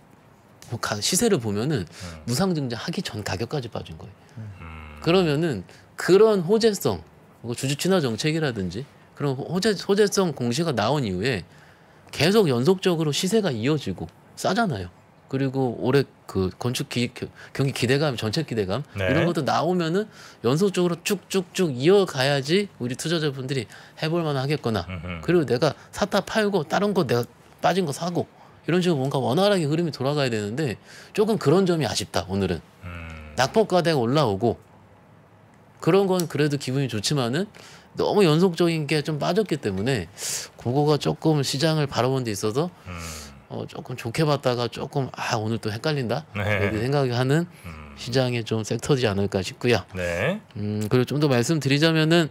뭐 시세를 보면은 음. 무상증자 하기 전 가격까지 빠진 거예요. 음. 그러면은 그런 호재성 뭐 주주친화 정책이라든지 그런 호재, 호재성 공시가 나온 이후에 계속 연속적으로 시세가 이어지고 싸잖아요. 그리고 올해 그 건축 기, 경기 기대감, 전체 기대감 네. 이런 것도 나오면은 연속적으로 쭉쭉쭉 이어가야지 우리 투자자분들이 해볼 만하겠거나 그리고 내가 사다 팔고 다른 거 내가 빠진 거 사고 이런 식으로 뭔가 원활하게 흐름이 돌아가야 되는데 조금 그런 점이 아쉽다 오늘은 음. 낙폭가대가 올라오고 그런 건 그래도 기분이 좋지만은 너무 연속적인 게 좀 빠졌기 때문에 그거가 조금 시장을 바라본 데 있어서 음. 어, 조금 좋게 봤다가 조금 아 오늘 또 헷갈린다 네. 이렇게 생각하는 음. 시장의 좀 섹터지 않을까 싶고요. 네. 음 그리고 좀 더 말씀드리자면은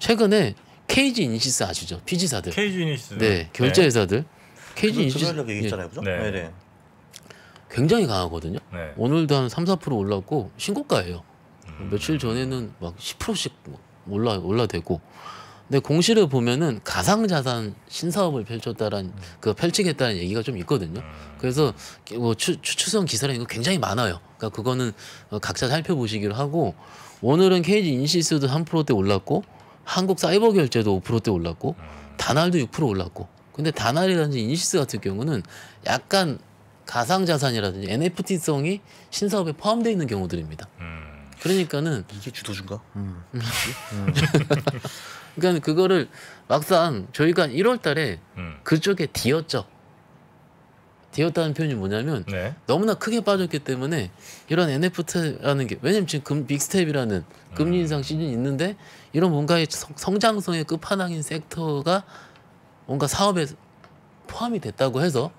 최근에 케이지 인시스 아시죠? 피지사들 KG 인시스. 네, 네, 결제 회사들. 네. KG 인시스. 얘기했잖아요, 그죠? 네. 네. 굉장히 강하거든요. 네. 오늘도 한 3, 4% 올랐고 신고가예요. 며칠 전에는 막 10%씩 뭐 올라 올라대고 근데 공시를 보면은 가상 자산 신사업을 펼쳤다란 그 펼치겠다는 얘기가 좀 있거든요. 음. 그래서 뭐 추, 추측성 기사라는 거 굉장히 많아요. 그러니까 그거는 어, 각자 살펴보시기로 하고 오늘은 케이지 인시스도 3%대 올랐고 한국 사이버 결제도 5%대 올랐고 음. 다날도 6% 올랐고 근데 다날이라든지 인시스 같은 경우는 약간 가상 자산이라든지 NFT성이 신사업에 포함되어 있는 경우들입니다. 그러니까는 이게 주도주인가? 음. 그러니까 그거를 막상 저희가 1월달에 음. 그쪽에 뒤었죠. 뒤었다는 표현이 뭐냐면 네. 너무나 크게 빠졌기 때문에 이런 NFT라는 게 왜냐면 지금 금, 빅스텝이라는 금리 음. 인상 시즌이 있는데 이런 뭔가의 성장성의 끝판왕인 섹터가 뭔가 사업에 포함이 됐다고 해서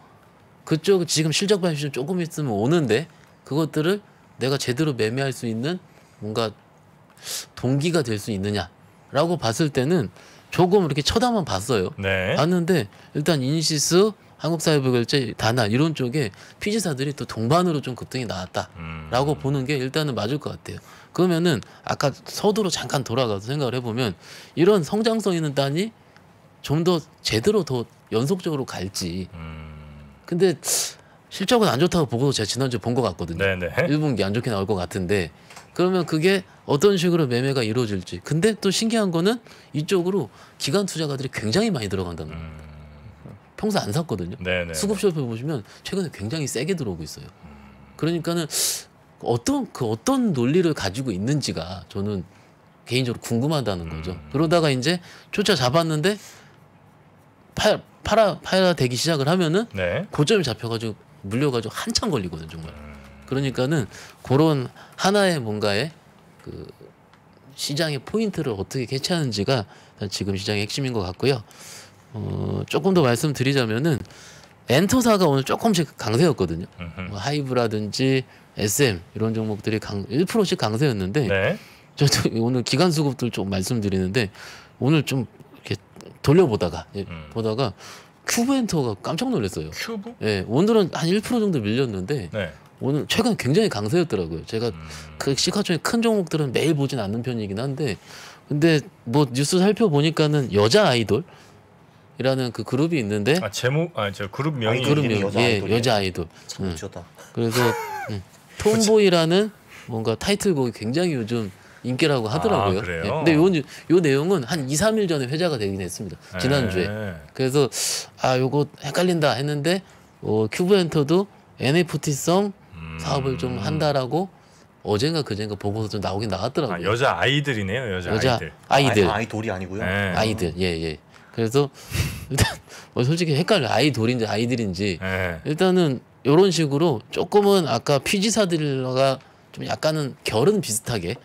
그쪽 지금 실적 발표 좀 조금 있으면 오는데 그것들을 내가 제대로 매매할 수 있는 뭔가 동기가 될 수 있느냐라고 봤을 때는 조금 이렇게 쳐다만 봤어요. 네. 봤는데 일단 인시스 한국사회부결제 단합 이런 쪽에 피지사들이 또 동반으로 좀 급등이 나왔다라고 음. 보는 게 일단은 맞을 것 같아요. 그러면은 아까 서두로 잠깐 돌아가서 생각을 해보면 이런 성장성 있는 단이 좀 더 제대로 더 연속적으로 갈지. 음. 근데 실적은 안 좋다고 보고도 제가 지난주에 본 것 같거든요. 네네. 1분기 안 좋게 나올 것 같은데 그러면 그게 어떤 식으로 매매가 이루어질지. 근데 또 신기한 거는 이쪽으로 기관 투자가들이 굉장히 많이 들어간다는 겁니다. 음... 평소 안 샀거든요. 네네. 네, 수급쇼핑 보시면 최근에 굉장히 세게 들어오고 있어요. 그러니까는 어떤 그 어떤 논리를 가지고 있는지가 저는 개인적으로 궁금하다는 음. 거죠. 음... 그러다가 이제 쫓아 잡았는데 팔 팔아 팔아 되기 시작을 하면은 네. 고점이 잡혀가지고 물려가지고 한참 걸리거든 정말. 음... 그러니까는 그런 하나의 뭔가의 그 시장의 포인트를 어떻게 캐치하는지가 지금 시장의 핵심인 것 같고요. 어, 조금 더 말씀드리자면은 엔터사가 오늘 조금씩 강세였거든요. 뭐 하이브라든지 SM 이런 종목들이 강 1%씩 강세였는데 네. 저, 도 오늘 기간 수급들 좀 말씀드리는데 오늘 좀 이렇게 돌려보다가 예, 음. 보다가 큐브 엔터가 깜짝 놀랐어요. 큐브? 예, 오늘은 한 1% 정도 밀렸는데 네. 오늘 최근 굉장히 강세였더라고요. 제가 음. 그 시가 중의큰 종목들은 매일 보진 않는 편이긴 한데 근데 뭐 뉴스 살펴보니까는 여자 아이돌 이라는 그 그룹이 있는데 아 제목 아저 그룹 명이 그룹 명 예, 여자 예아이돌이 여자 아이돌 참 좋다. 예. 그래서 응. 예. 톰보이라는 뭔가 타이틀곡이 굉장히 요즘 인기라고 아, 하더라고요. 아, 그래요? 예. 근데 요, 요 내용은 한 2, 3일 전에 회자가 되긴 했습니다. 지난주에. 에이. 네. 그래서 아 요거 헷갈린다 했는데 어, 큐브 엔터도 NFT성 사업을 좀 음. 한다라고 어젠가 그젠가 보고서 좀 나오긴 아, 나왔더라고요. 아, 여자 아이들이네요, 여자, 여자 아이들. 아이들. 아이, 돌이 아니고요. 네. 아이들, 예, 예. 그래서 일단 뭐 솔직히 헷갈려 아이돌인지 아이들인지 네. 일단은 이런 식으로 조금은 아까 피지사들과 좀 약간은 결은 비슷하게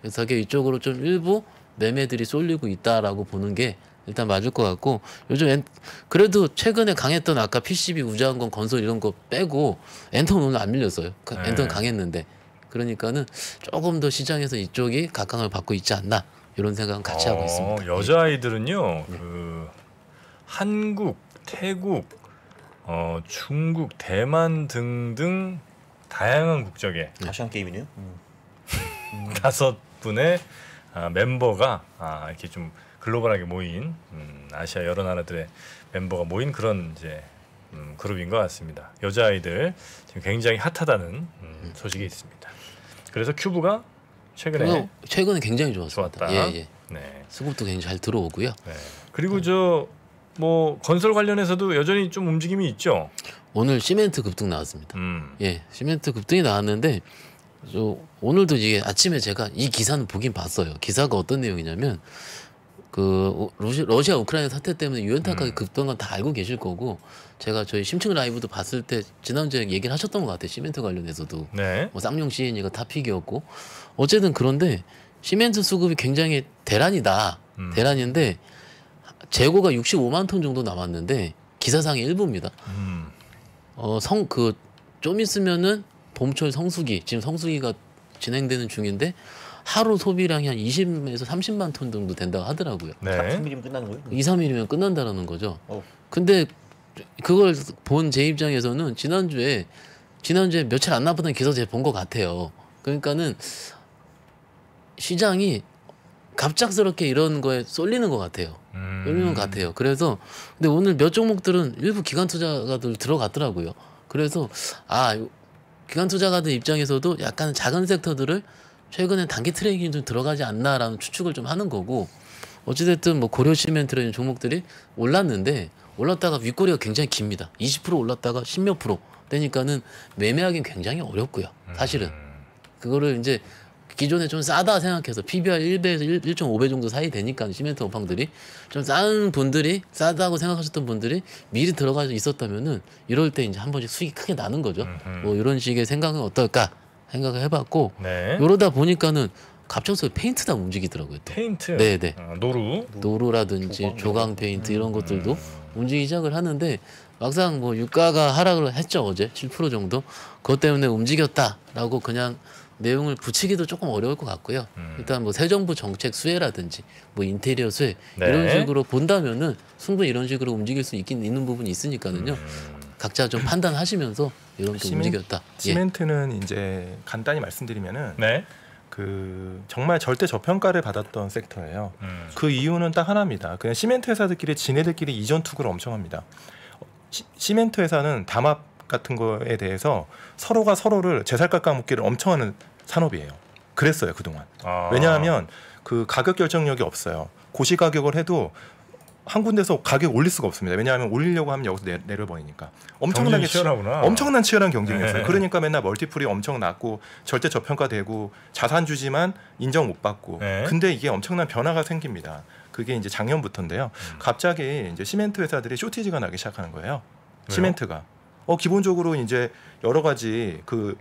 그래서 이게 이쪽으로 좀 일부 매매들이 쏠리고 있다라고 보는 게 일단 맞을 것 같고 요즘 엔, 그래도 최근에 강했던 아까 PCB 우주한공 건설 이런 거 빼고 엔터는 오늘 안 밀렸어요. 엔터는 그 네. 강했는데 그러니까는 조금 더 시장에서 이쪽이 각광을 받고 있지 않나 이런 생각은 같이 어, 하고 있습니다. 여자 아이들은요 네. 예. 그 한국, 태국, 어, 중국, 대만 등등 다양한 국적의 예. 아시안 게임이네요. 음. 다섯 분의 아, 멤버가 아, 이렇게 좀 글로벌하게 모인 음, 아시아 여러 나라들의 멤버가 모인 그런 이제 음, 그룹인 것 같습니다. 여자아이들 지금 굉장히 핫하다는 음, 음. 소식이 있습니다. 그래서 큐브가 최근에 어, 최근에 굉장히 좋았습니다. 좋았다. 예, 예. 네. 수급도 굉장히 잘 들어오고요. 네. 그리고 저뭐 건설 관련해서도 여전히 좀 움직임이 있죠. 오늘 시멘트 급등 나왔습니다. 음. 예, 시멘트 급등이 나왔는데 저 오늘도 이게 아침에 제가 이 기사는 보긴 봤어요. 기사가 어떤 내용이냐면 그 러시아 우크라이나 사태 때문에 유연타하게 음. 급던 건다 알고 계실 거고 제가 저희 심층 라이브도 봤을 때 지난주에 얘기를 하셨던 것 같아요 시멘트 관련해서도 네. 뭐 쌍용 시 n 이가 탑픽이었고 어쨌든 그런데 시멘트 수급이 굉장히 대란이다 음. 대란인데 재고가 65만 톤 정도 남았는데 기사상의 일부입니다. 음. 어성 그 좀 있으면은 봄철 성수기 지금 성수기가 진행되는 중인데 하루 소비량이 한 20에서 30만 톤 정도 된다고 하더라고요. 네. 30mm면 끝나는 거예요? 2, 3mm면 끝난다라는 거죠. 오. 어. 근데 그걸 본 제 입장에서는 지난주에 지난주에 며칠 안 나쁘던 계속 제가 본 것 같아요. 그러니까는 시장이 갑작스럽게 이런 거에 쏠리는 것 같아요. 음. 쏠리는 것 같아요. 그래서 근데 오늘 몇 종목들은 일부 기관 투자가들 들어갔더라고요. 그래서 아 기관 투자가들 입장에서도 약간 작은 섹터들을 최근에 단기 트레이딩이 좀 들어가지 않나라는 추측을 좀 하는 거고 어찌됐든 뭐 고려 시멘트라 이 종목들이 올랐는데 올랐다가 윗꼬리가 굉장히 깁니다. 20% 올랐다가 10몇 프로 되니까는 매매하기는 굉장히 어렵고요. 사실은 음. 그거를 이제 기존에 좀 싸다 생각해서 PBR 1배에서 1, 5배 정도 사이 되니까 시멘트 업황들이 좀 싼 분들이 싸다고 생각하셨던 분들이 미리 들어가 있었다면은 이럴 때 이제 한 번씩 수익이 크게 나는 거죠. 뭐 이런 식의 생각은 어떨까 생각을 해봤고 네. 이러다 보니까 는 갑작스레 페인트다 움직이더라고요. 또. 페인트? 네네. 네. 아, 노루? 노루라든지 조광, 조광 네. 페인트 이런 음, 것들도 음. 움직이기 시작을 하는데 막상 뭐 유가가 하락을 했죠 어제 7% 정도 그것 때문에 움직였다라고 그냥 내용을 붙이기도 조금 어려울 것 같고요 음. 일단 뭐 새 정부 정책 수혜라든지 뭐 인테리어 수혜 네. 이런 식으로 본다면은 충분히 이런 식으로 움직일 수 있긴 있는 부분이 있으니까는요 음. 각자 좀 음. 판단하시면서 이런 게 시멘, 움직였다. 예. 시멘트는 예. 이제 간단히 말씀드리면은 네. 그 정말 절대 저평가를 받았던 섹터예요. 음. 그 이유는 딱 하나입니다. 그냥 시멘트 회사들끼리 지네들끼리 이전 투구를 엄청 합니다. 어, 시, 멘트 회사는 담합 같은 거에 대해서 서로가 서로를 재살 깎아먹기를 엄청 하는 산업이에요. 그랬어요 그동안. 아. 왜냐하면 그 가격 결정력이 없어요. 고시 가격을 해도 한 군데서 가격 올릴 수가 없습니다. 왜냐하면 올리려고 하면 여기서 내, 내려버리니까 엄청나게 치열하구나. 엄청난 치열한 경쟁이었어요. 네. 그러니까 맨날 멀티플이 엄청 낮고 절대 저평가되고 자산 주지만 인정 못 받고. 네. 근데 이게 엄청난 변화가 생깁니다. 그게 이제 작년부터인데요. 음. 갑자기 이제 시멘트 회사들이 쇼티지가 나기 시작하는 거예요. 왜요? 시멘트가. 어 기본적으로 이제 여러 가지 그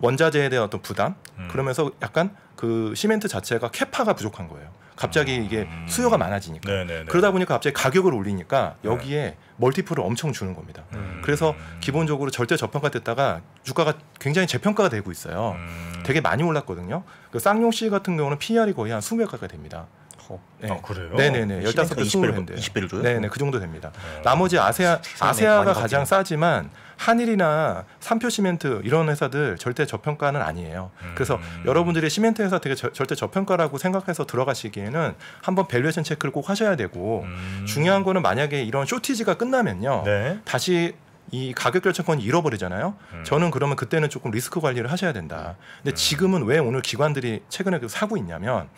원자재에 대한 어떤 부담 음. 그러면서 약간 그 시멘트 자체가 캐파가 부족한 거예요. 갑자기 음. 이게 수요가 많아지니까 네네네. 네, 네. 그러다 보니까 갑자기 가격을 올리니까 네. 여기에 네. 멀티플을 엄청 주는 겁니다. 음. 그래서 음. 기본적으로 절대 저평가 됐다가 주가가 굉장히 재평가가 되고 있어요. 음. 되게 많이 올랐거든요. 그 쌍용 씨 같은 경우는 PR이 거의 한 20배 가까이 됩니다. 네. 아, 그래요? 네네네. 15배, 20배를, 20배를 줘요? 네네. 그 정도 됩니다. 음. 나머지 아세아, 아세아가 가장 싸지만 한일이나 삼표 시멘트 이런 회사들 절대 저평가는 아니에요. 그래서 음. 여러분들이 시멘트 회사 되게 저, 절대 저평가라고 생각해서 들어가시기에는 한번 밸류에이션 체크를 꼭 하셔야 되고 음. 중요한 거는 만약에 이런 쇼티지가 끝나면요. 네. 다시 이 가격 결정권 잃어버리잖아요. 음. 저는 그러면 그때는 조금 리스크 관리를 하셔야 된다. 근데 음. 지금은 왜 오늘 기관들이 최근에 그 사고 있냐면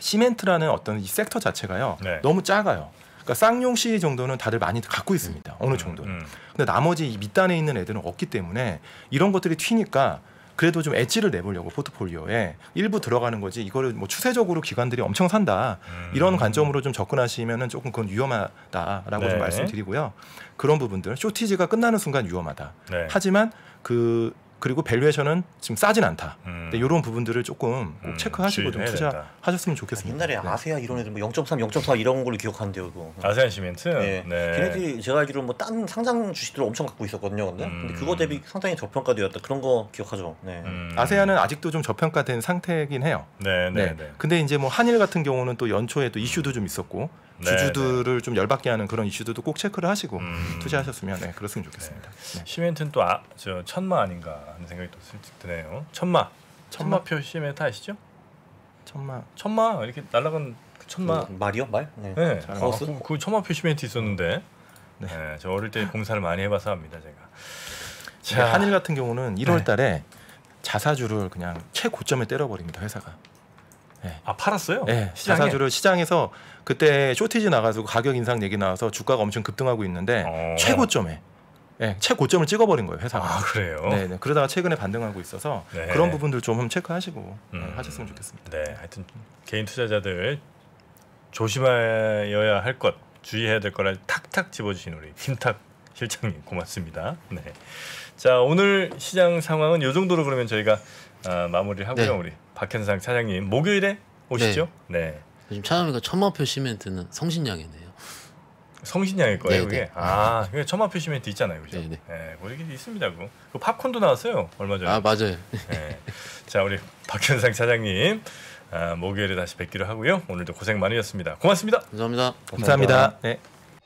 시멘트라는 어떤 이 섹터 자체가요. 네. 너무 작아요. 그러니까 쌍용시 정도는 다들 많이 갖고 있습니다. 어느 음, 정도는. 음. 근데 나머지 이 밑단에 있는 애들은 없기 때문에 이런 것들이 튀니까 그래도 좀 엣지를 내보려고 포트폴리오에 일부 들어가는 거지 이거를 뭐 추세적으로 기관들이 엄청 산다 음. 이런 관점으로 좀 접근하시면은 조금 그건 위험하다라고 네. 좀 말씀드리고요 그런 부분들 쇼티지가 끝나는 순간 위험하다 네. 하지만 그 그리고 밸류에이션은 지금 싸진 않다. 음. 네, 이런 부분들을 조금 꼭 음, 체크하시고 좀 투자하셨으면 좋겠습니다. 옛날에 네. 아세아 이런 애들 뭐 0.3, 0.4 이런 걸로 기억하는데요. 뭐. 아세안 시멘트? 네. 네. 걔네들이 제가 알기로 는뭐딴 상장 주식들을 엄청 갖고 있었거든요. 근데, 음. 근데 그거 음. 대비 상당히 저평가되었다. 그런 거 기억하죠. 네. 음. 아세안은 아직도 좀 저평가된 상태긴 해요. 네, 네, 네, 네. 근데 이제 뭐 한일 같은 경우는 또 연초에 또 이슈도 좀 있었고 네, 네. 주주들을 네, 좀 열받게 하는 그런 이슈들도 꼭 체크를 하시고 음. 투자하셨으면 네, 그랬으면 좋겠습니다. 네. 네. 시멘트는 또 아, 저 천마 아닌가 하는 생각이 또 슬쩍 드네요. 천마. 천마, 표 시멘트 아시죠? 천마. 천마 이렇게 날라간 그 천마. 그 말이요? 말? 네. 네. 아, 그, 그 천마표 시멘트 있었는데. 네. 저 어릴 때 공사를 많이 해봐서 합니다 제가. 자. 한일 같은 경우는 1월달에 자사주를 그냥 최고점에 때려버립니다 회사가. 네. 아 팔았어요? 네, 시장에? 자사주를 시장에서 그때 쇼티지 나가서 가격 인상 얘기 나와서 주가가 엄청 급등하고 있는데 어. 최고점에 네, 최고점을 찍어버린 거예요 회사가. 아 그래요. 네, 네. 그러다가 최근에 반등하고 있어서 네. 그런 부분들 좀 체크하시고 예, 음. 하셨으면 좋겠습니다. 네, 하여튼 개인 투자자들 조심하여야 할 것, 주의해야 될 거를 탁탁 집어주신 우리 김탁 실장님 고맙습니다. 네. 자 오늘 시장 상황은 이 정도로 그러면 저희가 아, 마무리하고요. 네. 우리 박현상 차장님 목요일에 오시죠. 네. 네. 요즘 찾아보니까 천마표 시멘트는 성신양이네요. 성신양일 거예요 네네. 네. 그게. 아, 그 천마표 시멘트 있잖아요, 그죠? 네뭐 네. 네, 이게 있습니다, 그. 그 팝콘도 나왔어요 얼마 전에. 아 맞아요. 네. 자 우리 박현상 사장님 아, 목요일에 다시 뵙기로 하고요. 오늘도 고생 많으셨습니다. 고맙습니다. 감사합니다. 감사합니다. 네.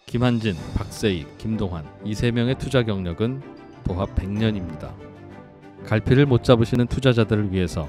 김한진, 박세희, 김동환 이 세 명의 투자 경력은 도합 100년입니다. 갈피를 못 잡으시는 투자자들을 위해서